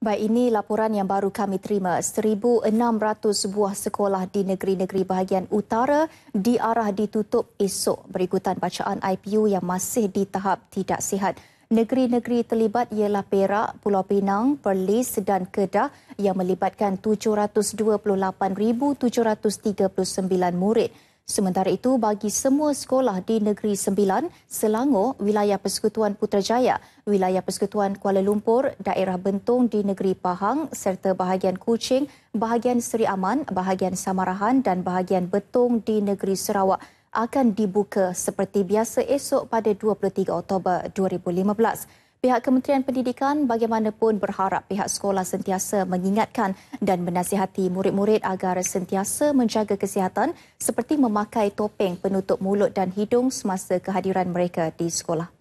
Baik, ini laporan yang baru kami terima. 1,600 buah sekolah di negeri-negeri bahagian utara diarah ditutup esok berikutan bacaan IPU yang masih di tahap tidak sihat. Negeri-negeri terlibat ialah Perak, Pulau Pinang, Perlis dan Kedah yang melibatkan 728,739 murid. Sementara itu, bagi semua sekolah di Negeri Sembilan, Selangor, Wilayah Persekutuan Putrajaya, Wilayah Persekutuan Kuala Lumpur, Daerah Bentong di Negeri Pahang serta bahagian Kuching, bahagian Seri Aman, bahagian Samarahan dan bahagian Betong di Negeri Sarawak akan dibuka seperti biasa esok pada 23 Oktober 2015. Pihak Kementerian Pendidikan bagaimanapun berharap pihak sekolah sentiasa mengingatkan dan menasihati murid-murid agar sentiasa menjaga kesihatan seperti memakai topeng penutup mulut dan hidung semasa kehadiran mereka di sekolah.